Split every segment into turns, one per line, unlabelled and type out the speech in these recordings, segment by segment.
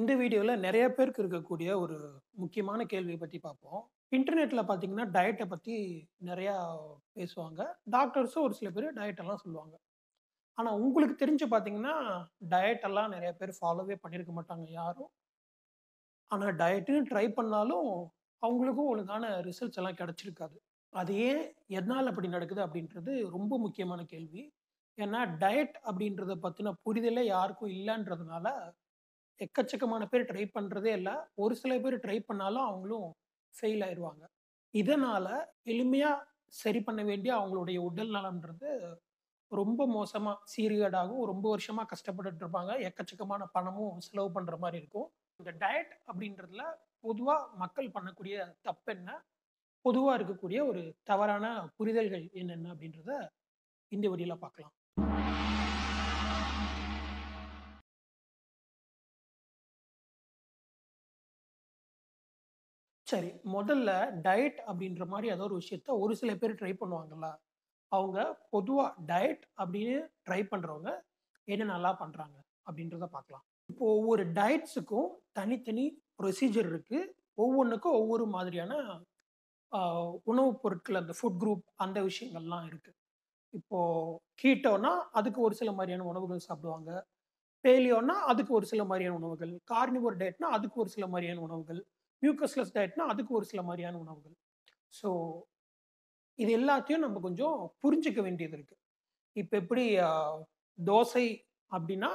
இந்த வீடியோவில் நிறைய பேருக்கு இருக்கக்கூடிய ஒரு முக்கியமான கேள்வியை பற்றி பார்ப்போம் இன்டர்நெட்டில் பார்த்தீங்கன்னா டயட்டை பற்றி நிறையா பேசுவாங்க டாக்டர்ஸும் ஒரு சில பேர் டயட்டெல்லாம் சொல்லுவாங்க ஆனால் உங்களுக்கு தெரிஞ்சு பார்த்தீங்கன்னா டயட்டெல்லாம் நிறைய பேர் ஃபாலோவே பண்ணியிருக்க மாட்டாங்க யாரும் ஆனால் டயட்டுன்னு ட்ரை பண்ணாலும் அவங்களுக்கும் ஒழுங்கான ரிசல்ட்ஸ் எல்லாம் கிடச்சிருக்காது அது ஏன் எதனால் அப்படி நடக்குது அப்படின்றது ரொம்ப முக்கியமான கேள்வி ஏன்னா டயட் அப்படின்றத பற்றின புரிதலே யாருக்கும் இல்லைன்றதுனால எக்கச்சக்கமான பேர் ட்ரை பண்ணுறதே இல்லை ஒரு சில பேர் ட்ரை பண்ணாலும் அவங்களும் ஃபெயில் ஆயிடுவாங்க இதனால் எளிமையாக சரி பண்ண வேண்டிய அவங்களுடைய உடல் நலம்ன்றது ரொம்ப மோசமாக சீரியடாகவும் ரொம்ப வருஷமாக கஷ்டப்பட்டு இருப்பாங்க எக்கச்சக்கமான பணமும் செலவு பண்ணுற மாதிரி இருக்கும் இந்த டயட் அப்படின்றதுல பொதுவாக மக்கள் பண்ணக்கூடிய தப்பு என்ன பொதுவாக இருக்கக்கூடிய ஒரு தவறான புரிதல்கள் என்னென்ன அப்படின்றத இந்த வழியில் பார்க்கலாம் சரி முதல்ல டயட் அப்படின்ற மாதிரி ஏதோ ஒரு விஷயத்த ஒரு சில பேர் ட்ரை பண்ணுவாங்கல்ல அவங்க பொதுவாக டயட் அப்படின்னு ட்ரை பண்ணுறவங்க என்ன நல்லா பண்ணுறாங்க அப்படின்றத பார்க்கலாம் இப்போ ஒவ்வொரு டயட்ஸுக்கும் தனித்தனி ப்ரொசீஜர் இருக்குது ஒவ்வொன்றுக்கும் ஒவ்வொரு மாதிரியான உணவுப் பொருட்கள் அந்த ஃபுட் குரூப் அந்த விஷயங்கள்லாம் இருக்குது இப்போது கீட்டோன்னா அதுக்கு ஒரு சில மாதிரியான உணவுகள் சாப்பிடுவாங்க பேலியோன்னா அதுக்கு ஒரு சில மாதிரியான உணவுகள் கார்னிவோர் டயட்னா அதுக்கு ஒரு சில மாதிரியான உணவுகள் மியூக்கஸ்லெஸ் டயட்னா அதுக்கு ஒரு சில மாதிரியான உணவுகள் ஸோ இது எல்லாத்தையும் நம்ம கொஞ்சம் புரிஞ்சிக்க வேண்டியது இருக்குது இப்போ எப்படி தோசை அப்படின்னா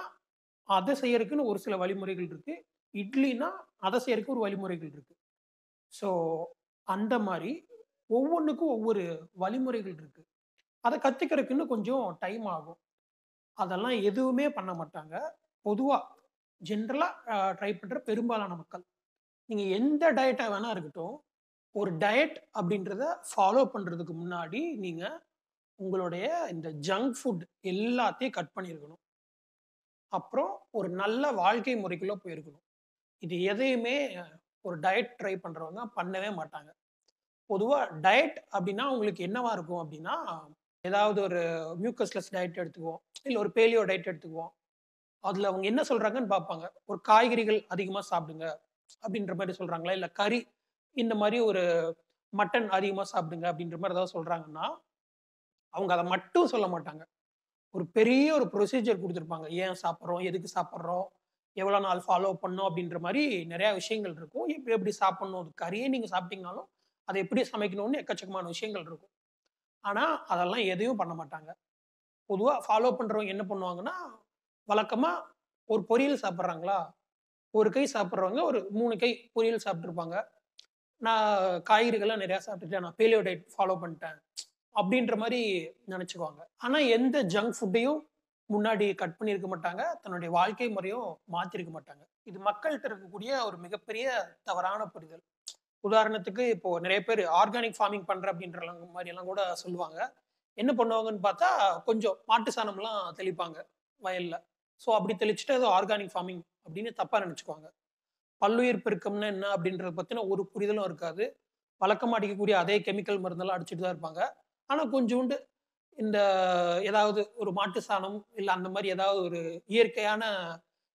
அதை செய்யறதுக்குன்னு ஒரு சில வழிமுறைகள் இருக்குது இட்லினா அதை செய்யறதுக்கு ஒரு வழிமுறைகள் இருக்குது ஸோ அந்த மாதிரி ஒவ்வொன்றுக்கும் ஒவ்வொரு வழிமுறைகள் இருக்குது அதை கற்றுக்கிறதுக்குன்னு கொஞ்சம் டைம் ஆகும் அதெல்லாம் எதுவுமே பண்ண மாட்டாங்க பொதுவாக ஜென்ரலாக ட்ரை பண்ணுற பெரும்பாலான மக்கள் நீங்கள் எந்த டயட்டாக வேணால் இருக்கட்டும் ஒரு டயட் அப்படின்றத ஃபாலோ பண்ணுறதுக்கு முன்னாடி நீங்கள் உங்களுடைய இந்த ஜங்க் ஃபுட் எல்லாத்தையும் கட் பண்ணியிருக்கணும் அப்புறம் ஒரு நல்ல வாழ்க்கை முறைக்குள்ளே போயிருக்கணும் இது எதையுமே ஒரு டயட் ட்ரை பண்ணுறவங்க பண்ணவே மாட்டாங்க பொதுவாக டயட் அப்படின்னா உங்களுக்கு என்னவாக இருக்கும் அப்படின்னா ஏதாவது ஒரு மியூக்கஸ்லெஸ் டயட் எடுத்துக்குவோம் இல்லை ஒரு பேலியோ டயட் எடுத்துக்குவோம் அதில் அவங்க என்ன சொல்கிறாங்கன்னு பார்ப்பாங்க ஒரு காய்கறிகள் அதிகமாக சாப்பிடுங்க அப்படின்ற மாதிரி சொல்றாங்களா இல்லை கறி இந்த மாதிரி ஒரு மட்டன் அதிகமாக சாப்பிடுங்க அப்படின்ற மாதிரி ஏதாவது சொல்கிறாங்கன்னா அவங்க அதை மட்டும் சொல்ல மாட்டாங்க ஒரு பெரிய ஒரு ப்ரொசீஜர் கொடுத்துருப்பாங்க ஏன் சாப்பிட்றோம் எதுக்கு சாப்பிட்றோம் எவ்வளோ நாள் ஃபாலோ பண்ணோம் அப்படின்ற மாதிரி நிறையா விஷயங்கள் இருக்கும் எப்படி எப்படி சாப்பிட்ணும் அது கறியே நீங்கள் சாப்பிட்டீங்கனாலும் அதை எப்படி சமைக்கணும்னு எக்கச்சக்கமான விஷயங்கள் இருக்கும் ஆனால் அதெல்லாம் எதையும் பண்ண மாட்டாங்க பொதுவாக ஃபாலோ பண்ணுறவங்க என்ன பண்ணுவாங்கன்னா வழக்கமாக ஒரு பொரியல் சாப்பிட்றாங்களா ஒரு கை சாப்பிட்றவங்க ஒரு மூணு கை பொரியல் சாப்பிட்ருப்பாங்க நான் காய்கறிகள்லாம் நிறையா சாப்பிட்டுட்டேன் நான் பேலியோ டைட் ஃபாலோ பண்ணிட்டேன் அப்படின்ற மாதிரி நினச்சிக்குவாங்க ஆனால் எந்த ஜங்க் ஃபுட்டையும் முன்னாடி கட் பண்ணியிருக்க மாட்டாங்க தன்னுடைய வாழ்க்கை முறையும் மாற்றிருக்க மாட்டாங்க இது மக்கள்கிட்ட இருக்கக்கூடிய ஒரு மிகப்பெரிய தவறான புரிதல் உதாரணத்துக்கு இப்போ நிறைய பேர் ஆர்கானிக் ஃபார்மிங் பண்ற அப்படின்ற மாதிரி எல்லாம் கூட சொல்லுவாங்க என்ன பண்ணுவாங்கன்னு பார்த்தா கொஞ்சம் மாட்டு சாணம்லாம் தெளிப்பாங்க வயல்ல ஸோ அப்படி தெளிச்சுட்டு அது ஆர்கானிக் ஃபார்மிங் அப்படின்னு தப்பாக நினச்சிக்குவாங்க பல்லுயிர் பெருக்கம்னா என்ன அப்படின்றத பற்றின ஒரு புரிதலும் இருக்காது பழக்கம் அடிக்கக்கூடிய அதே கெமிக்கல் மருந்தெல்லாம் அடிச்சுட்டு தான் இருப்பாங்க ஆனால் கொஞ்சோண்டு இந்த ஏதாவது ஒரு மாட்டு சாணம் இல்லை அந்த மாதிரி ஏதாவது ஒரு இயற்கையான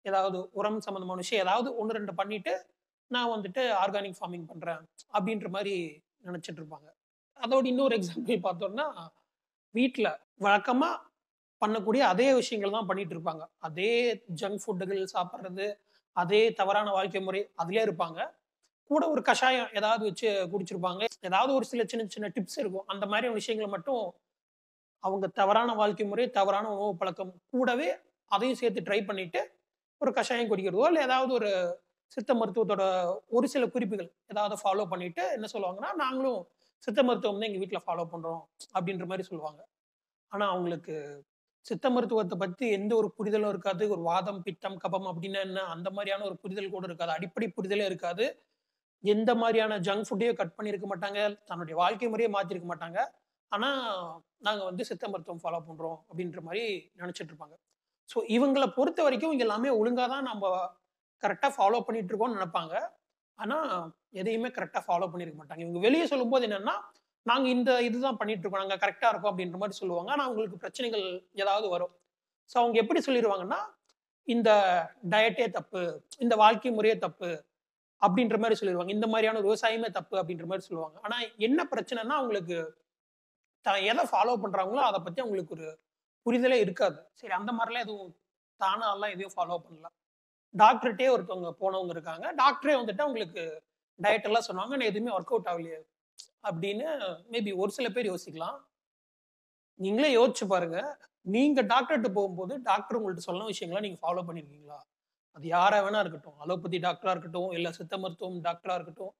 ஏதாவது உரம் சம்மந்தமான விஷயம் ஏதாவது ஒன்று ரெண்டு பண்ணிட்டு நான் வந்துட்டு ஆர்கானிக் ஃபார்மிங் பண்ணுறேன் அப்படின்ற மாதிரி நினச்சிட்டு இருப்பாங்க அதோட இன்னொரு எக்ஸாம்பிள் பார்த்தோம்னா வீட்டில் வழக்கமாக பண்ணக்கூடிய அதே விஷயங்கள் தான் பண்ணிட்டு இருப்பாங்க அதே ஜங்க் ஃபுட்டுகள் சாப்பிட்றது அதே தவறான வாழ்க்கை முறை அதிலே இருப்பாங்க கூட ஒரு கஷாயம் ஏதாவது வச்சு குடிச்சிருப்பாங்க ஏதாவது ஒரு சில சின்ன சின்ன டிப்ஸ் இருக்கும் அந்த மாதிரி விஷயங்களை மட்டும் அவங்க தவறான வாழ்க்கை முறை தவறான உணவு பழக்கம் கூடவே அதையும் சேர்த்து ட்ரை பண்ணிட்டு ஒரு கஷாயம் குடிக்கிறதோ இல்லை ஏதாவது ஒரு சித்த மருத்துவத்தோட ஒரு சில குறிப்புகள் ஏதாவது ஃபாலோ பண்ணிட்டு என்ன சொல்லுவாங்கன்னா நாங்களும் சித்த மருத்துவம் தான் எங்கள் வீட்டில் ஃபாலோ பண்ணுறோம் அப்படின்ற மாதிரி சொல்லுவாங்க ஆனால் அவங்களுக்கு சித்த மருத்துவத்தை பற்றி எந்த ஒரு புரிதலும் இருக்காது ஒரு வாதம் பித்தம் கபம் அப்படின்னு என்ன அந்த மாதிரியான ஒரு புரிதல் கூட இருக்காது அடிப்படை புரிதலே இருக்காது எந்த மாதிரியான ஜங்க் ஃபுட்டையும் கட் பண்ணியிருக்க மாட்டாங்க தன்னுடைய வாழ்க்கை முறையை மாற்றிருக்க மாட்டாங்க ஆனால் நாங்கள் வந்து சித்த மருத்துவம் ஃபாலோ பண்ணுறோம் அப்படின்ற மாதிரி நினைச்சிட்டு இருப்பாங்க ஸோ இவங்களை பொறுத்த வரைக்கும் இவங்க எல்லாமே ஒழுங்காக தான் நம்ம கரெக்டாக ஃபாலோ பண்ணிட்டு இருக்கோம்னு நினைப்பாங்க ஆனால் எதையுமே கரெக்டாக ஃபாலோ பண்ணியிருக்க மாட்டாங்க இவங்க வெளியே சொல்லும்போது என்னென்னா நாங்கள் இந்த இதுதான் பண்ணிட்டு இருக்கோம் நாங்கள் கரெக்டாக இருக்கோம் அப்படின்ற மாதிரி சொல்லுவாங்க ஆனா அவங்களுக்கு பிரச்சனைகள் ஏதாவது வரும் ஸோ அவங்க எப்படி சொல்லிடுவாங்கன்னா இந்த டயட்டே தப்பு இந்த வாழ்க்கை முறையே தப்பு அப்படின்ற மாதிரி சொல்லிடுவாங்க இந்த மாதிரியான விவசாயமே தப்பு அப்படின்ற மாதிரி சொல்லுவாங்க ஆனால் என்ன பிரச்சனைனா அவங்களுக்கு தான் எதை ஃபாலோ பண்ணுறாங்களோ அதை பற்றி அவங்களுக்கு ஒரு புரிதலே இருக்காது சரி அந்த மாதிரிலாம் எதுவும் தானாலாம் எதையும் ஃபாலோ பண்ணலாம் டாக்டர்கிட்டே ஒருத்தவங்க போனவங்க இருக்காங்க டாக்டரே வந்துட்டு அவங்களுக்கு டயட் எல்லாம் சொன்னாங்க ஆனால் எதுவுமே ஒர்க் அவுட் ஆகலையே அப்படின்னு மேபி ஒரு சில பேர் யோசிக்கலாம் நீங்களே யோசிச்சு பாருங்க நீங்க டாக்டர்கிட்ட போகும்போது டாக்டர் உங்கள்கிட்ட சொன்ன விஷயங்களா நீங்க ஃபாலோ பண்ணிருக்கீங்களா அது யாரா வேணா இருக்கட்டும் அலோபதி டாக்டரா இருக்கட்டும் இல்லை சித்த மருத்துவம் டாக்டரா இருக்கட்டும்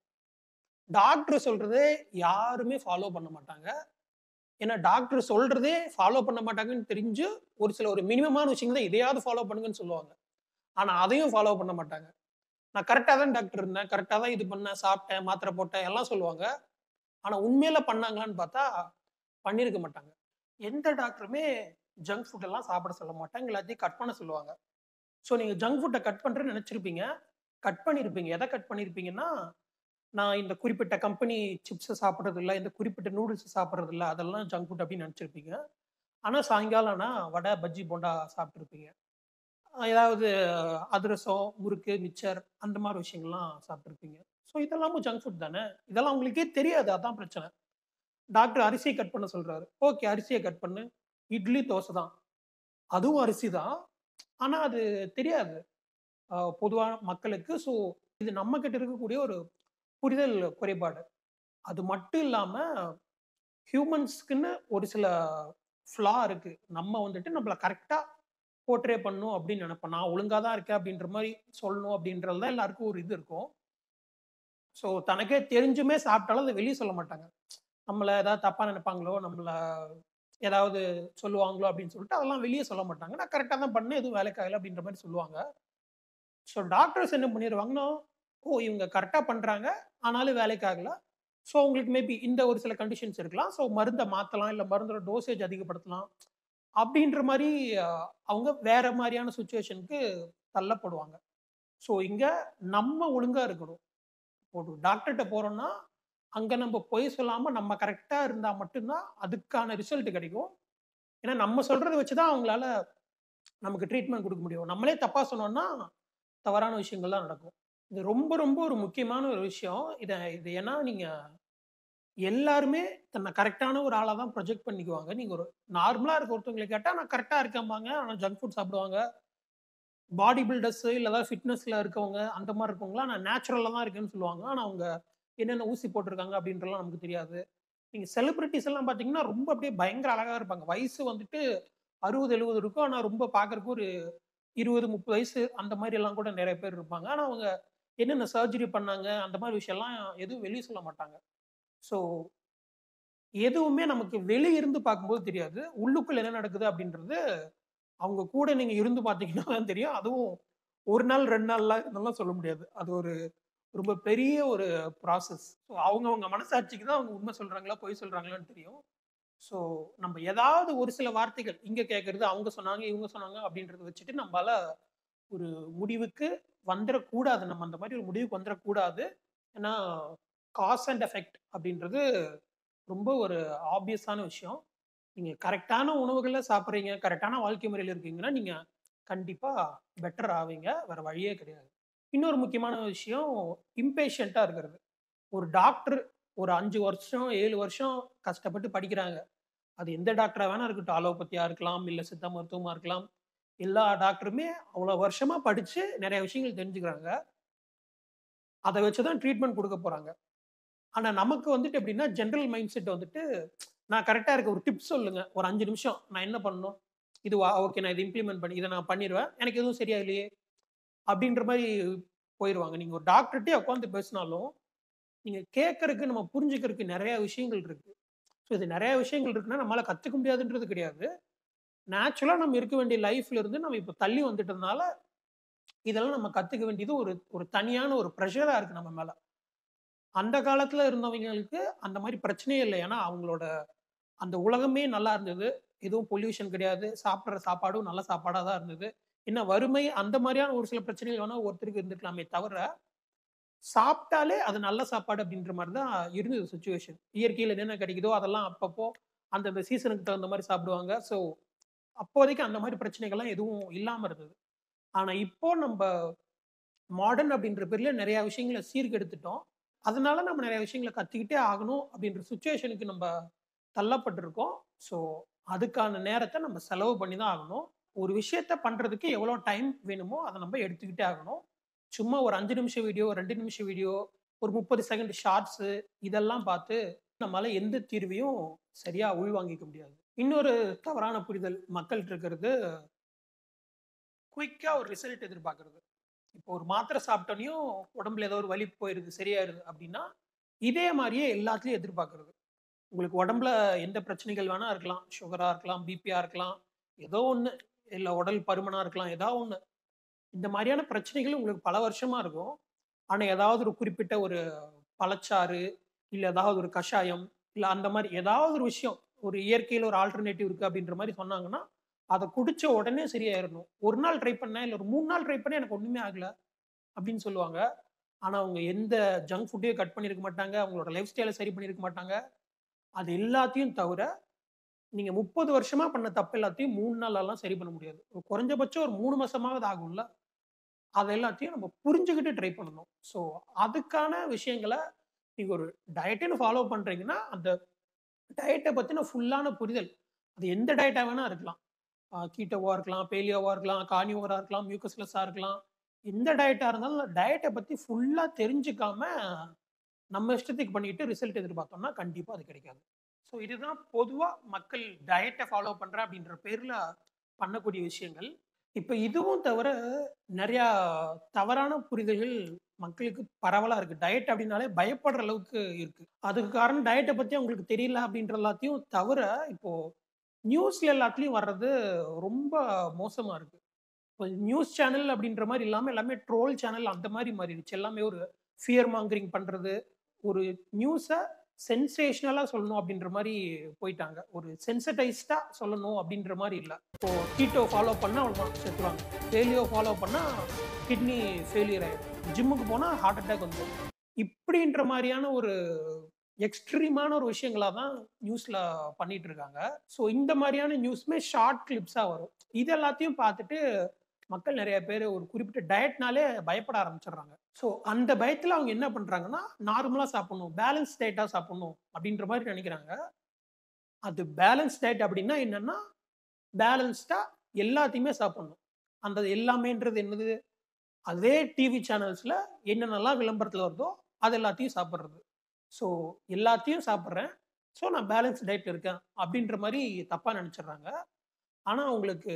டாக்டர் சொல்றதே யாருமே ஃபாலோ பண்ண மாட்டாங்க ஏன்னா டாக்டர் சொல்றதே ஃபாலோ பண்ண மாட்டாங்கன்னு தெரிஞ்சு ஒரு சில ஒரு மினிமமான தான் இதையாவது ஃபாலோ பண்ணுங்கன்னு சொல்லுவாங்க ஆனால் அதையும் ஃபாலோ பண்ண மாட்டாங்க நான் கரெக்டாக தான் டாக்டர் இருந்தேன் கரெக்டாக தான் இது பண்ணேன் சாப்பிட்டேன் மாத்திரை போட்டேன் எல்லாம் சொல்லுவாங்க ஆனால் உண்மையில் பண்ணாங்களான்னு பார்த்தா பண்ணியிருக்க மாட்டாங்க எந்த டாக்டருமே ஜங்க் ஃபுட்டெல்லாம் சாப்பிட சொல்ல மாட்டாங்க எல்லாத்தையும் கட் பண்ண சொல்லுவாங்க ஸோ நீங்கள் ஜங்க் ஃபுட்டை கட் பண்ணுறேன்னு நினச்சிருப்பீங்க கட் பண்ணியிருப்பீங்க எதை கட் பண்ணியிருப்பீங்கன்னா நான் இந்த குறிப்பிட்ட கம்பெனி சிப்ஸை சாப்பிட்றது இல்லை இந்த குறிப்பிட்ட நூடுல்ஸ் சாப்பிட்றது இல்லை அதெல்லாம் ஜங்க் ஃபுட் அப்படின்னு நினச்சிருப்பீங்க ஆனால் சாயங்காலம்னா வடை பஜ்ஜி போண்டா சாப்பிட்ருப்பீங்க ஏதாவது அதிரசம் முறுக்கு மிச்சர் அந்த மாதிரி விஷயங்கள்லாம் சாப்பிட்ருப்பீங்க ஸோ இதெல்லாமும் ஜங்க் ஃபுட் தானே இதெல்லாம் உங்களுக்கே தெரியாது அதான் பிரச்சனை டாக்டர் அரிசியை கட் பண்ண சொல்கிறாரு ஓகே அரிசியை கட் பண்ணு இட்லி தோசை தான் அதுவும் அரிசி தான் ஆனால் அது தெரியாது பொதுவாக மக்களுக்கு ஸோ இது நம்ம கிட்ட இருக்கக்கூடிய ஒரு புரிதல் குறைபாடு அது மட்டும் இல்லாமல் ஹியூமன்ஸ்க்குன்னு ஒரு சில ஃப்ளா இருக்குது நம்ம வந்துட்டு நம்மளை கரெக்டாக போர்ட்ரே பண்ணும் அப்படின்னு நினைப்பேன் நான் ஒழுங்காக தான் இருக்கேன் அப்படின்ற மாதிரி சொல்லணும் அப்படின்றது தான் எல்லாருக்கும் ஒரு இது இருக்கும் ஸோ தனக்கே தெரிஞ்சுமே சாப்பிட்டாலும் அதை வெளியே சொல்ல மாட்டாங்க நம்மளை ஏதாவது தப்பாக நினைப்பாங்களோ நம்மளை ஏதாவது சொல்லுவாங்களோ அப்படின்னு சொல்லிட்டு அதெல்லாம் வெளியே சொல்ல மாட்டாங்க நான் கரெக்டாக தான் பண்ணேன் எதுவும் வேலைக்காகல அப்படின்ற மாதிரி சொல்லுவாங்க ஸோ டாக்டர்ஸ் என்ன பண்ணிடுவாங்கன்னா ஓ இவங்க கரெக்டாக பண்ணுறாங்க ஆனாலும் வேலைக்காகல ஸோ உங்களுக்கு மேபி இந்த ஒரு சில கண்டிஷன்ஸ் இருக்கலாம் ஸோ மருந்தை மாற்றலாம் இல்லை மருந்தோட டோசேஜ் அதிகப்படுத்தலாம் அப்படின்ற மாதிரி அவங்க வேற மாதிரியான சுச்சுவேஷனுக்கு தள்ளப்படுவாங்க ஸோ இங்கே நம்ம ஒழுங்காக இருக்கணும் ஒரு டாக்டர்கிட்ட போகிறோன்னா அங்கே நம்ம பொய் சொல்லாமல் நம்ம கரெக்டாக இருந்தால் மட்டும்தான் அதுக்கான ரிசல்ட் கிடைக்கும் ஏன்னா நம்ம சொல்கிறத வச்சு தான் அவங்களால நமக்கு ட்ரீட்மெண்ட் கொடுக்க முடியும் நம்மளே தப்பாக சொன்னோன்னா தவறான விஷயங்கள்லாம் நடக்கும் இது ரொம்ப ரொம்ப ஒரு முக்கியமான ஒரு விஷயம் இதை இது ஏன்னா நீங்கள் எல்லாருமே தன்னை கரெக்டான ஒரு ஆளாக தான் ப்ரொஜெக்ட் பண்ணிக்குவாங்க நீங்கள் ஒரு நார்மலாக இருக்க ஒருத்தவங்களை கேட்டால் நான் கரெக்டாக இருக்காம்பாங்க ஆனால் ஜங்க் ஃபுட் சாப்பிடுவாங்க பாடி பில்டர்ஸு இல்லை ஏதாவது ஃபிட்னஸில் இருக்கவங்க அந்த மாதிரி இருக்கவங்களாம் நான் நேச்சுரலாக தான் இருக்கேன்னு சொல்லுவாங்க ஆனால் அவங்க என்னென்ன ஊசி போட்டிருக்காங்க அப்படின்றலாம் நமக்கு தெரியாது நீங்கள் செலிப்ரிட்டிஸ் எல்லாம் பார்த்தீங்கன்னா ரொம்ப அப்படியே பயங்கர அழகாக இருப்பாங்க வயசு வந்துட்டு அறுபது எழுபது இருக்கும் ஆனால் ரொம்ப பார்க்குறக்கு ஒரு இருபது முப்பது வயசு அந்த மாதிரி எல்லாம் கூட நிறைய பேர் இருப்பாங்க ஆனால் அவங்க என்னென்ன சர்ஜரி பண்ணாங்க அந்த மாதிரி விஷயம்லாம் எதுவும் வெளியே சொல்ல மாட்டாங்க ஸோ எதுவுமே நமக்கு வெளியிருந்து பார்க்கும்போது தெரியாது உள்ளுக்குள்ள என்ன நடக்குது அப்படின்றது அவங்க கூட நீங்க இருந்து பார்த்தீங்கன்னா தான் தெரியும் அதுவும் ஒரு நாள் ரெண்டு நாள்லாம் இதெல்லாம் சொல்ல முடியாது அது ஒரு ரொம்ப பெரிய ஒரு ப்ராசஸ் ஸோ அவங்க அவங்க மனசாட்சிக்கு தான் அவங்க உண்மை சொல்றாங்களா பொய் சொல்றாங்களான்னு தெரியும் ஸோ நம்ம ஏதாவது ஒரு சில வார்த்தைகள் இங்க கேட்கறது அவங்க சொன்னாங்க இவங்க சொன்னாங்க அப்படின்றத வச்சுட்டு நம்மளால ஒரு முடிவுக்கு வந்துடக்கூடாது நம்ம அந்த மாதிரி ஒரு முடிவுக்கு வந்துடக்கூடாது ஏன்னா காஸ் அண்ட் எஃபெக்ட் அப்படின்றது ரொம்ப ஒரு ஆப்வியஸான விஷயம் நீங்கள் கரெக்டான உணவுகளை சாப்பிட்றீங்க கரெக்டான வாழ்க்கை முறையில் இருக்கீங்கன்னா நீங்கள் கண்டிப்பாக பெட்டர் ஆவீங்க வேறு வழியே கிடையாது இன்னொரு முக்கியமான விஷயம் இம்பேஷண்ட்டாக இருக்கிறது ஒரு டாக்டர் ஒரு அஞ்சு வருஷம் ஏழு வருஷம் கஷ்டப்பட்டு படிக்கிறாங்க அது எந்த டாக்டராக வேணால் இருக்கட்டும் அலோபத்தியாக இருக்கலாம் இல்லை சித்த மருத்துவமாக இருக்கலாம் எல்லா டாக்டருமே அவ்வளோ வருஷமாக படித்து நிறைய விஷயங்கள் தெரிஞ்சுக்கிறாங்க அதை வச்சு தான் ட்ரீட்மெண்ட் கொடுக்க போகிறாங்க ஆனால் நமக்கு வந்துட்டு எப்படின்னா ஜென்ரல் மைண்ட் செட் வந்துட்டு நான் கரெக்டாக இருக்க ஒரு டிப்ஸ் சொல்லுங்க ஒரு அஞ்சு நிமிஷம் நான் என்ன பண்ணணும் வா ஓகே நான் இதை இம்ப்ளிமெண்ட் பண்ணி இதை நான் பண்ணிடுவேன் எனக்கு எதுவும் சரியா இல்லையே அப்படின்ற மாதிரி போயிடுவாங்க நீங்கள் ஒரு டாக்டர்கிட்டே உட்காந்து பேசினாலும் நீங்கள் கேட்கறதுக்கு நம்ம புரிஞ்சுக்கிறதுக்கு நிறைய விஷயங்கள் இருக்குது ஸோ இது நிறைய விஷயங்கள் இருக்குன்னா நம்மளால் கற்றுக்க முடியாதுன்றது கிடையாது நேச்சுரலாக நம்ம இருக்க வேண்டிய லைஃப்ல இருந்து நம்ம இப்போ தள்ளி வந்துட்டதுனால இதெல்லாம் நம்ம கற்றுக்க வேண்டியது ஒரு ஒரு தனியான ஒரு ப்ரெஷராக இருக்குது நம்ம மேலே அந்த காலத்துல இருந்தவங்களுக்கு அந்த மாதிரி பிரச்சனையே இல்லை ஏன்னா அவங்களோட அந்த உலகமே நல்லா இருந்தது எதுவும் பொல்யூஷன் கிடையாது சாப்பிட்ற சாப்பாடும் நல்ல சாப்பாடாக தான் இருந்தது என்ன வறுமை அந்த மாதிரியான ஒரு சில பிரச்சனைகள் வேணால் ஒருத்தருக்கு இருந்துக்கலாமே தவிர சாப்பிட்டாலே அது நல்ல சாப்பாடு அப்படின்ற மாதிரி தான் இருந்தது சுச்சுவேஷன் இயற்கையில் என்னென்ன கிடைக்குதோ அதெல்லாம் அப்பப்போ அந்தந்த சீசனுக்கு தகுந்த மாதிரி சாப்பிடுவாங்க ஸோ அப்போதைக்கு அந்த மாதிரி பிரச்சனைகள்லாம் எதுவும் இல்லாமல் இருந்தது ஆனால் இப்போ நம்ம மாடர்ன் அப்படின்ற பேரில் நிறையா விஷயங்களை சீர்கெடுத்துட்டோம் அதனால நம்ம நிறைய விஷயங்களை கற்றுக்கிட்டே ஆகணும் அப்படின்ற சுச்சுவேஷனுக்கு நம்ம தள்ளப்பட்டிருக்கோம் ஸோ அதுக்கான நேரத்தை நம்ம செலவு பண்ணி தான் ஆகணும் ஒரு விஷயத்த பண்ணுறதுக்கு எவ்வளோ டைம் வேணுமோ அதை நம்ம எடுத்துக்கிட்டே ஆகணும் சும்மா ஒரு அஞ்சு நிமிஷம் வீடியோ ரெண்டு நிமிஷம் வீடியோ ஒரு முப்பது செகண்ட் ஷார்ட்ஸு இதெல்லாம் பார்த்து நம்மளால் எந்த தீர்வையும் சரியாக உள்வாங்கிக்க முடியாது இன்னொரு தவறான புரிதல் மக்கள்கிட்ட இருக்கிறது குயிக்காக ஒரு ரிசல்ட் எதிர்பார்க்கறது இப்போ ஒரு மாத்திரை சாப்பிட்டோனையும் உடம்புல ஏதோ ஒரு வலி போயிடுது சரியாயிருது அப்படின்னா இதே மாதிரியே எல்லாத்துலேயும் எதிர்பார்க்கறது உங்களுக்கு உடம்புல எந்த பிரச்சனைகள் வேணால் இருக்கலாம் சுகராக இருக்கலாம் பிபியாக இருக்கலாம் ஏதோ ஒன்று இல்லை உடல் பருமனாக இருக்கலாம் ஏதோ ஒன்று இந்த மாதிரியான பிரச்சனைகள் உங்களுக்கு பல வருஷமாக இருக்கும் ஆனால் ஏதாவது ஒரு குறிப்பிட்ட ஒரு பழச்சாறு இல்லை ஏதாவது ஒரு கஷாயம் இல்லை அந்த மாதிரி ஏதாவது ஒரு விஷயம் ஒரு இயற்கையில் ஒரு ஆல்டர்னேட்டிவ் இருக்குது அப்படின்ற மாதிரி சொன்னாங்கன்னா அதை குடிச்ச உடனே சரியாயிடணும் ஒரு நாள் ட்ரை பண்ணேன் இல்லை ஒரு மூணு நாள் ட்ரை பண்ணேன் எனக்கு ஒன்றுமே ஆகலை அப்படின்னு சொல்லுவாங்க ஆனால் அவங்க எந்த ஜங்க் ஃபுட்டையும் கட் பண்ணியிருக்க மாட்டாங்க அவங்களோட லைஃப் ஸ்டைலை சரி பண்ணியிருக்க மாட்டாங்க அது எல்லாத்தையும் தவிர நீங்கள் முப்பது வருஷமாக பண்ண தப்பு எல்லாத்தையும் மூணு நாளெல்லாம் சரி பண்ண முடியாது குறைஞ்சபட்சம் ஒரு மூணு மாதமாவது ஆகும்ல அது எல்லாத்தையும் நம்ம புரிஞ்சுக்கிட்டு ட்ரை பண்ணணும் ஸோ அதுக்கான விஷயங்களை நீங்கள் ஒரு டயட்டுன்னு ஃபாலோ பண்ணுறீங்கன்னா அந்த டயட்டை பற்றின ஃபுல்லான புரிதல் அது எந்த டயட்டாக வேணால் இருக்கலாம் கீட்டோவாக இருக்கலாம் பேலியோவாக இருக்கலாம் கார்னிவோராக இருக்கலாம் மியூக்கஸ்லெஸ்ஸாக இருக்கலாம் எந்த டயட்டாக இருந்தாலும் டயட்டை பற்றி ஃபுல்லாக தெரிஞ்சுக்காம நம்ம இஷ்டத்துக்கு பண்ணிட்டு ரிசல்ட் எதிர்பார்த்தோம்னா கண்டிப்பாக அது கிடைக்காது ஸோ இதுதான் பொதுவாக மக்கள் டயட்டை ஃபாலோ பண்ணுற அப்படின்ற பேரில் பண்ணக்கூடிய விஷயங்கள் இப்போ இதுவும் தவிர நிறையா தவறான புரிதல்கள் மக்களுக்கு பரவலாக இருக்குது டயட் அப்படின்னாலே பயப்படுற அளவுக்கு இருக்குது அதுக்கு காரணம் டயட்டை பற்றி அவங்களுக்கு தெரியல அப்படின்ற எல்லாத்தையும் தவிர இப்போது நியூஸ்ல எல்லாத்துலேயும் வர்றது ரொம்ப மோசமாக இருக்குது இப்போ நியூஸ் சேனல் அப்படின்ற மாதிரி இல்லாமல் எல்லாமே ட்ரோல் சேனல் அந்த மாதிரி மாறிடுச்சு எல்லாமே ஒரு ஃபியர் மாங்கரிங் பண்ணுறது ஒரு நியூஸை சென்சேஷனலாக சொல்லணும் அப்படின்ற மாதிரி போயிட்டாங்க ஒரு சென்சடைஸ்டாக சொல்லணும் அப்படின்ற மாதிரி இல்லை இப்போது கீட்டோ ஃபாலோ பண்ணால் அவ்வளோ செத்துவாங்க ஃபெயிலியோ ஃபாலோ பண்ணால் கிட்னி ஃபெயிலியர் ஆகிடும் ஜிம்முக்கு போனால் ஹார்ட் அட்டாக் வந்துடும் இப்படின்ற மாதிரியான ஒரு எக்ஸ்ட்ரீமான ஒரு விஷயங்களாக தான் நியூஸில் பண்ணிகிட்டு இருக்காங்க ஸோ இந்த மாதிரியான நியூஸுமே ஷார்ட் கிளிப்ஸாக வரும் இது எல்லாத்தையும் பார்த்துட்டு மக்கள் நிறைய பேர் ஒரு குறிப்பிட்ட டயட்னாலே பயப்பட ஆரம்பிச்சிடுறாங்க ஸோ அந்த பயத்தில் அவங்க என்ன பண்ணுறாங்கன்னா நார்மலாக சாப்பிட்ணும் பேலன்ஸ் டயட்டாக சாப்பிட்ணும் அப்படின்ற மாதிரி நினைக்கிறாங்க அது பேலன்ஸ் டயட் அப்படின்னா என்னென்னா பேலன்ஸ்டாக எல்லாத்தையுமே சாப்பிட்ணும் அந்த எல்லாமேன்றது என்னது அதே டிவி சேனல்ஸில் என்னென்னலாம் விளம்பரத்தில் வருதோ அது எல்லாத்தையும் சாப்பிட்றது ஸோ எல்லாத்தையும் சாப்பிட்றேன் ஸோ நான் பேலன்ஸ் டயட்டில் இருக்கேன் அப்படின்ற மாதிரி தப்பாக நினச்சிட்றாங்க ஆனால் அவங்களுக்கு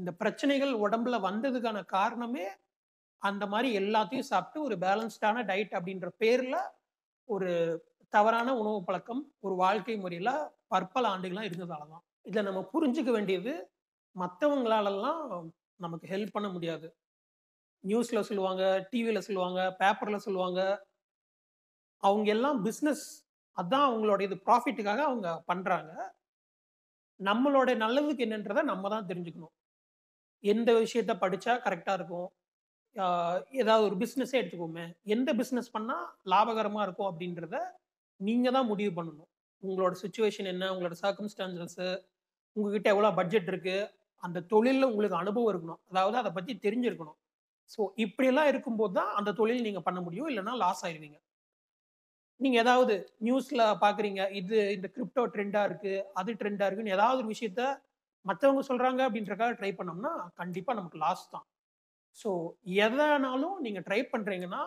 இந்த பிரச்சனைகள் உடம்புல வந்ததுக்கான காரணமே அந்த மாதிரி எல்லாத்தையும் சாப்பிட்டு ஒரு பேலன்ஸ்டான டயட் அப்படின்ற பேரில் ஒரு தவறான உணவு பழக்கம் ஒரு வாழ்க்கை முறையில் பற்பல ஆண்டுகளாக இருந்ததால தான் இதை நம்ம புரிஞ்சிக்க வேண்டியது மற்றவங்களாலெல்லாம் நமக்கு ஹெல்ப் பண்ண முடியாது நியூஸில் சொல்லுவாங்க டிவியில் சொல்லுவாங்க பேப்பரில் சொல்லுவாங்க அவங்க எல்லாம் பிஸ்னஸ் அதான் அவங்களுடைய இது ப்ராஃபிட்டுக்காக அவங்க பண்ணுறாங்க நம்மளோட நல்லதுக்கு என்னன்றதை நம்ம தான் தெரிஞ்சுக்கணும் எந்த விஷயத்த படித்தா கரெக்டாக இருக்கும் ஏதாவது ஒரு பிஸ்னஸே எடுத்துக்கோமே எந்த பிஸ்னஸ் பண்ணால் லாபகரமாக இருக்கும் அப்படின்றத நீங்கள் தான் முடிவு பண்ணணும் உங்களோட சுச்சுவேஷன் என்ன உங்களோட சர்க்கம்ஸ்டான்சஸ்ஸு உங்ககிட்ட எவ்வளோ பட்ஜெட் இருக்குது அந்த தொழிலில் உங்களுக்கு அனுபவம் இருக்கணும் அதாவது அதை பற்றி தெரிஞ்சிருக்கணும் ஸோ இப்படியெல்லாம் இருக்கும்போது தான் அந்த தொழில் நீங்கள் பண்ண முடியும் இல்லைன்னா லாஸ் ஆயிடுவீங்க நீங்கள் ஏதாவது நியூஸில் பார்க்குறீங்க இது இந்த கிரிப்டோ ட்ரெண்டாக இருக்குது அது ட்ரெண்டாக இருக்குன்னு ஏதாவது ஒரு விஷயத்த மற்றவங்க சொல்கிறாங்க அப்படின்றக்காக ட்ரை பண்ணோம்னா கண்டிப்பாக நமக்கு லாஸ் தான் ஸோ எதனாலும் நீங்கள் ட்ரை பண்ணுறீங்கன்னா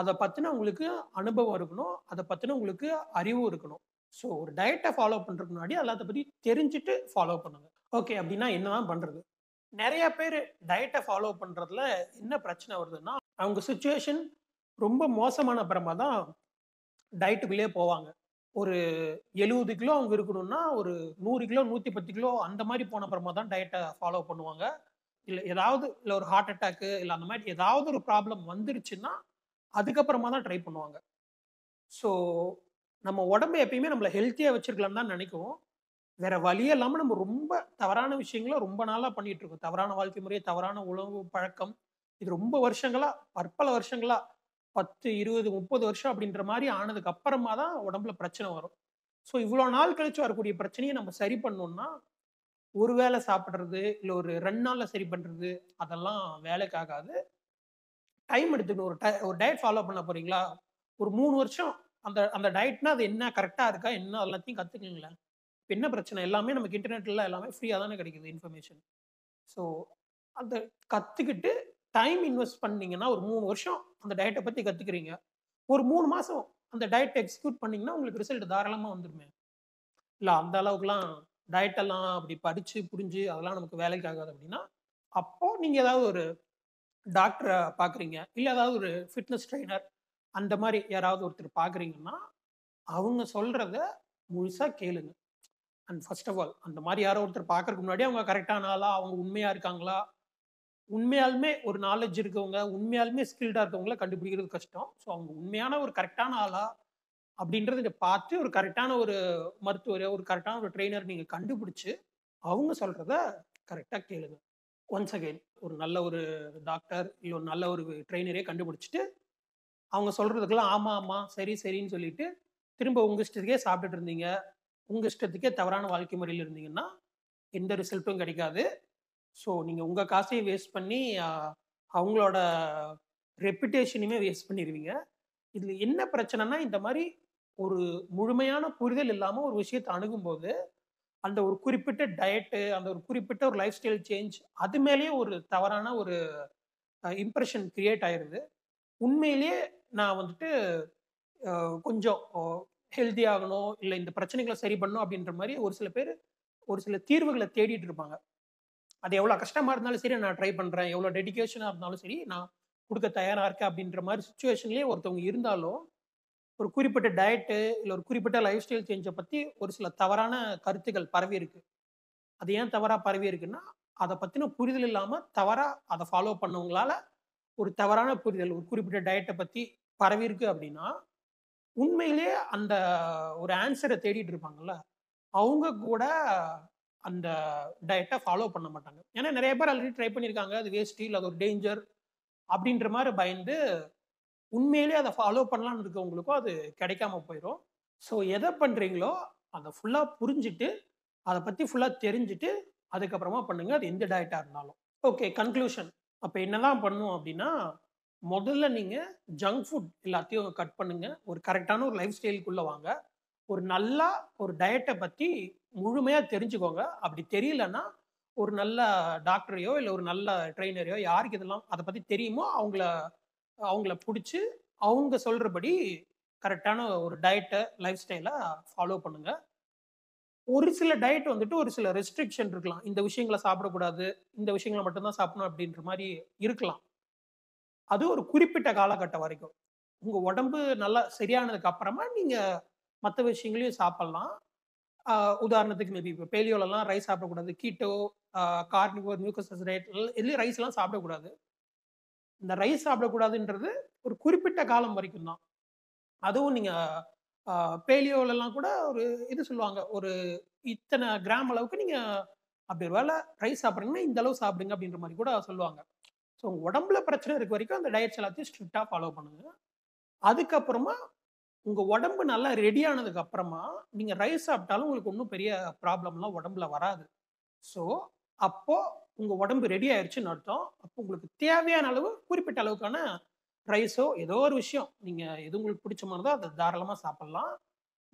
அதை பற்றின உங்களுக்கு அனுபவம் இருக்கணும் அதை பற்றின உங்களுக்கு அறிவும் இருக்கணும் ஸோ ஒரு டயட்டை ஃபாலோ பண்றதுக்கு முன்னாடி அதை பற்றி தெரிஞ்சுட்டு ஃபாலோ பண்ணுங்க ஓகே அப்படின்னா என்னதான் பண்ணுறது நிறைய பேர் டயட்டை ஃபாலோ பண்றதுல என்ன பிரச்சனை வருதுன்னா அவங்க சுச்சுவேஷன் ரொம்ப மோசமான அப்புறமா தான் டயட்டுக்குள்ளேயே போவாங்க ஒரு எழுபது கிலோ அவங்க இருக்கணும்னா ஒரு நூறு கிலோ நூற்றி பத்து கிலோ அந்த மாதிரி போன அப்புறமா தான் டயட்டை ஃபாலோ பண்ணுவாங்க இல்லை ஏதாவது இல்லை ஒரு ஹார்ட் அட்டாக்கு இல்லை அந்த மாதிரி ஏதாவது ஒரு ப்ராப்ளம் வந்துருச்சுன்னா அதுக்கப்புறமா தான் ட்ரை பண்ணுவாங்க ஸோ நம்ம உடம்பு எப்பயுமே நம்மளை ஹெல்த்தியாக வச்சுருக்கலாம் தான் நினைக்குவோம் வேற வழியே இல்லாமல் நம்ம ரொம்ப தவறான விஷயங்களை ரொம்ப நாளாக பண்ணிட்டு இருக்கோம் தவறான வாழ்க்கை முறை தவறான உணவு பழக்கம் இது ரொம்ப வருஷங்களா பற்பல வருஷங்களா பத்து இருபது முப்பது வருஷம் அப்படின்ற மாதிரி ஆனதுக்கு அப்புறமா தான் உடம்புல பிரச்சனை வரும் ஸோ இவ்வளோ நாள் கழிச்சு வரக்கூடிய பிரச்சனையை நம்ம சரி பண்ணோம்னா ஒரு வேளை சாப்பிட்றது இல்லை ஒரு ரெண்டு நாளில் சரி பண்ணுறது அதெல்லாம் வேலைக்காகாது டைம் எடுத்துக்கணும் ஒரு ஒரு டயட் ஃபாலோ பண்ண போறீங்களா ஒரு மூணு வருஷம் அந்த அந்த டயட்னா அது என்ன கரெக்டாக இருக்கா என்ன எல்லாத்தையும் கற்றுக்குங்களேன் என்ன பிரச்சனை எல்லாமே நமக்கு இன்டர்நெட்டில் எல்லாமே ஃப்ரீயாக தானே கிடைக்குது இன்ஃபர்மேஷன் ஸோ அந்த கற்றுக்கிட்டு டைம் இன்வெஸ்ட் பண்ணீங்கன்னா ஒரு மூணு வருஷம் அந்த டயட்டை பற்றி கற்றுக்கிறீங்க ஒரு மூணு மாதம் அந்த டயட்டை எக்ஸிக்யூட் பண்ணிங்கன்னா உங்களுக்கு ரிசல்ட் தாராளமாக வந்துடுமே இல்லை அந்த அளவுக்குலாம் டயட்டெல்லாம் அப்படி படித்து புரிஞ்சு அதெல்லாம் நமக்கு வேலைக்கு ஆகாது அப்படின்னா அப்போது நீங்கள் ஏதாவது ஒரு டாக்டரை பார்க்குறீங்க இல்லை ஏதாவது ஒரு ஃபிட்னஸ் ட்ரைனர் அந்த மாதிரி யாராவது ஒருத்தர் பார்க்குறீங்கன்னா அவங்க சொல்கிறத முழுசாக கேளுங்க அண்ட் ஃபர்ஸ்ட் ஆஃப் ஆல் அந்த மாதிரி யாரோ ஒருத்தர் பார்க்கறதுக்கு முன்னாடி அவங்க கரெக்டான ஆளா அவங்க உண்மையாக இருக்காங்களா உண்மையாலுமே ஒரு நாலேஜ் இருக்கவங்க உண்மையாலுமே ஸ்கில்டாக இருக்கவங்கள கண்டுபிடிக்கிறது கஷ்டம் ஸோ அவங்க உண்மையான ஒரு கரெக்டான ஆளா அப்படின்றத பார்த்து ஒரு கரெக்டான ஒரு மருத்துவர் ஒரு கரெக்டான ஒரு ட்ரெயினர் நீங்கள் கண்டுபிடிச்சி அவங்க சொல்கிறத கரெக்டாக கேளுங்க ஒன்ஸ் அகெயின் ஒரு நல்ல ஒரு டாக்டர் இல்லை ஒரு நல்ல ஒரு ட்ரெயினரே கண்டுபிடிச்சிட்டு அவங்க சொல்கிறதுக்கெல்லாம் ஆமாம் ஆமாம் சரி சரின்னு சொல்லிட்டு திரும்ப உங்கள் இஷ்டத்துக்கே சாப்பிட்டுட்டு இருந்தீங்க உங்கள் இஷ்டத்துக்கே தவறான வாழ்க்கை முறையில் இருந்தீங்கன்னா எந்த ரிசல்ட்டும் கிடைக்காது ஸோ நீங்கள் உங்கள் காசையும் வேஸ்ட் பண்ணி அவங்களோட ரெப்புடேஷனையுமே வேஸ்ட் பண்ணிடுவீங்க இதில் என்ன பிரச்சனைனா இந்த மாதிரி ஒரு முழுமையான புரிதல் இல்லாமல் ஒரு விஷயத்தை அணுகும்போது அந்த ஒரு குறிப்பிட்ட டயட்டு அந்த ஒரு குறிப்பிட்ட ஒரு லைஃப் ஸ்டைல் சேஞ்ச் அது மேலேயே ஒரு தவறான ஒரு இம்ப்ரெஷன் க்ரியேட் ஆயிடுது உண்மையிலேயே நான் வந்துட்டு கொஞ்சம் ஹெல்த்தி ஆகணும் இல்லை இந்த பிரச்சனைகளை சரி பண்ணணும் அப்படின்ற மாதிரி ஒரு சில பேர் ஒரு சில தீர்வுகளை தேடிட்டு இருப்பாங்க அது எவ்வளோ கஷ்டமாக இருந்தாலும் சரி நான் ட்ரை பண்ணுறேன் எவ்வளோ டெடிக்கேஷனாக இருந்தாலும் சரி நான் கொடுக்க தயாராக இருக்கேன் அப்படின்ற மாதிரி சுச்சுவேஷன்லேயே ஒருத்தவங்க இருந்தாலும் ஒரு குறிப்பிட்ட டயட்டு இல்லை ஒரு குறிப்பிட்ட லைஃப் ஸ்டைல் சேஞ்சை பற்றி ஒரு சில தவறான கருத்துக்கள் பரவி இருக்கு அது ஏன் தவறாக பரவி இருக்குன்னா அதை பற்றின புரிதல் இல்லாமல் தவறாக அதை ஃபாலோ பண்ணவங்களால ஒரு தவறான புரிதல் ஒரு குறிப்பிட்ட டயட்டை பற்றி பரவி இருக்கு அப்படின்னா உண்மையிலே அந்த ஒரு ஆன்சரை தேடிட்டு இருப்பாங்கல்ல அவங்க கூட அந்த டயட்டை ஃபாலோ பண்ண மாட்டாங்க ஏன்னா நிறைய பேர் ஆல்ரெடி ட்ரை பண்ணியிருக்காங்க அது வேஸ்ட் இல்லை அது ஒரு டேஞ்சர் அப்படின்ற மாதிரி பயந்து உண்மையிலே அதை ஃபாலோ பண்ணலான்னு இருக்கவங்களுக்கும் அது கிடைக்காம போயிடும் ஸோ எதை பண்ணுறீங்களோ அதை ஃபுல்லாக புரிஞ்சுட்டு அதை பற்றி ஃபுல்லாக தெரிஞ்சுட்டு அதுக்கப்புறமா பண்ணுங்கள் அது எந்த டயட்டாக இருந்தாலும் ஓகே கன்க்ளூஷன் அப்போ என்ன தான் பண்ணும் அப்படின்னா முதல்ல நீங்கள் ஜங்க் ஃபுட் எல்லாத்தையும் கட் பண்ணுங்கள் ஒரு கரெக்டான ஒரு லைஃப் ஸ்டைலுக்குள்ளே வாங்க ஒரு நல்லா ஒரு டயட்டை பற்றி முழுமையாக தெரிஞ்சுக்கோங்க அப்படி தெரியலன்னா ஒரு நல்ல டாக்டரையோ இல்லை ஒரு நல்ல ட்ரெயினரையோ யாருக்கு இதெல்லாம் அதை பற்றி தெரியுமோ அவங்கள அவங்கள பிடிச்சி அவங்க சொல்கிறபடி கரெக்டான ஒரு டயட்டை லைஃப் ஸ்டைலை ஃபாலோ பண்ணுங்கள் ஒரு சில டயட் வந்துட்டு ஒரு சில ரெஸ்ட்ரிக்ஷன் இருக்கலாம் இந்த விஷயங்களை சாப்பிடக்கூடாது இந்த விஷயங்களை மட்டும்தான் சாப்பிடணும் அப்படின்ற மாதிரி இருக்கலாம் அது ஒரு குறிப்பிட்ட காலகட்டம் வரைக்கும் உங்கள் உடம்பு நல்லா சரியானதுக்கு அப்புறமா நீங்கள் மற்ற விஷயங்களையும் சாப்பிட்லாம் உதாரணத்துக்கு மேபி இப்போ பேலியோலலாம் ரைஸ் சாப்பிடக்கூடாது கீட்டோ கார்னிவோர் மியூக்கஸ் ரேட் இதுலேயும் ரைஸ்லாம் சாப்பிடக்கூடாது இந்த ரைஸ் சாப்பிடக்கூடாதுன்றது ஒரு குறிப்பிட்ட காலம் வரைக்கும் தான் அதுவும் நீங்கள் பேலியோலலாம் கூட ஒரு இது சொல்லுவாங்க ஒரு இத்தனை கிராம் அளவுக்கு நீங்கள் அப்படி ஒரு வேலை ரைஸ் சாப்பிட்றீங்கன்னா இந்த அளவு சாப்பிடுங்க அப்படின்ற மாதிரி கூட சொல்லுவாங்க ஸோ உடம்புல பிரச்சனை இருக்க வரைக்கும் அந்த டயட்ஸ் எல்லாத்தையும் ஸ்ட்ரிக்டாக ஃபாலோ பண்ணுங்க அதுக்கப்புறமா உங்கள் உடம்பு நல்லா ரெடி ஆனதுக்கு அப்புறமா நீங்கள் ரைஸ் சாப்பிட்டாலும் உங்களுக்கு ஒன்றும் பெரிய ப்ராப்ளம்லாம் உடம்புல வராது ஸோ அப்போது உங்கள் உடம்பு ரெடி ஆயிடுச்சுன்னு அர்த்தம் அப்போ உங்களுக்கு தேவையான அளவு குறிப்பிட்ட அளவுக்கான ரைஸோ ஏதோ ஒரு விஷயம் நீங்கள் எது உங்களுக்கு பிடிச்சமானதோ அதை தாராளமாக சாப்பிட்லாம்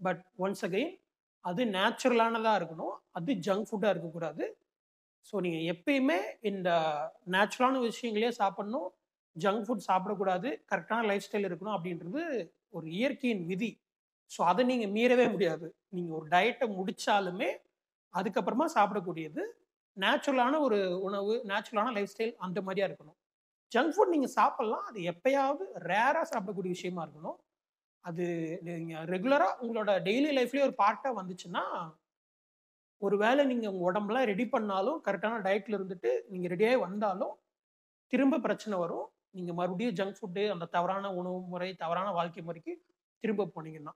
பட் ஒன்ஸ் அகெயின் அது நேச்சுரலானதாக இருக்கணும் அது ஜங்க் ஃபுட்டாக இருக்கக்கூடாது ஸோ நீங்கள் எப்பயுமே இந்த நேச்சுரலான விஷயங்களே சாப்பிட்ணும் ஜங்க் ஃபுட் சாப்பிடக்கூடாது கரெக்டான லைஃப் ஸ்டைல் இருக்கணும் அப்படின்றது ஒரு இயற்கையின் விதி ஸோ அதை நீங்கள் மீறவே முடியாது நீங்கள் ஒரு டயட்டை முடித்தாலுமே அதுக்கப்புறமா சாப்பிடக்கூடியது நேச்சுரலான ஒரு உணவு நேச்சுரலான லைஃப் ஸ்டைல் அந்த மாதிரியாக இருக்கணும் ஜங்க் ஃபுட் நீங்கள் சாப்பிட்லாம் அது எப்பயாவது ரேராக சாப்பிடக்கூடிய விஷயமா இருக்கணும் அது நீங்கள் ரெகுலராக உங்களோட டெய்லி லைஃப்லேயே ஒரு பார்ட்டாக வந்துச்சுன்னா ஒரு வேளை நீங்கள் உங்கள் உடம்புலாம் ரெடி பண்ணாலும் கரெக்டான டயட்டில் இருந்துட்டு நீங்கள் ரெடியாகி வந்தாலும் திரும்ப பிரச்சனை வரும் நீங்க மறுபடியும் ஜங்க் ஃபுட்டு அந்த தவறான உணவு முறை தவறான வாழ்க்கை முறைக்கு திரும்ப போனீங்கன்னா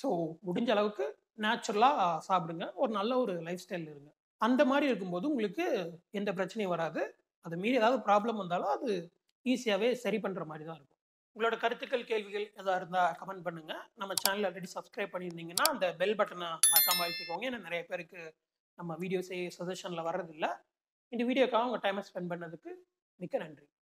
ஸோ முடிஞ்ச அளவுக்கு நேச்சுரலாக சாப்பிடுங்க ஒரு நல்ல ஒரு லைஃப் ஸ்டைல் இருங்க அந்த மாதிரி இருக்கும்போது உங்களுக்கு எந்த பிரச்சனையும் வராது அது மீறி ஏதாவது ப்ராப்ளம் வந்தாலும் அது ஈஸியாகவே சரி பண்ணுற மாதிரி தான் இருக்கும் உங்களோட கருத்துக்கள் கேள்விகள் எதாவது இருந்தால் கமெண்ட் பண்ணுங்கள் நம்ம சேனல் ஆல்ரெடி சப்ஸ்கிரைப் பண்ணியிருந்தீங்கன்னா அந்த பெல் பட்டனை மறக்காமல் அழுத்திக்கோங்க ஏன்னா நிறைய பேருக்கு நம்ம வீடியோஸே சஜஷனில் வர்றதில்லை இந்த வீடியோக்காக உங்கள் டைமை ஸ்பெண்ட் பண்ணதுக்கு மிக்க நன்றி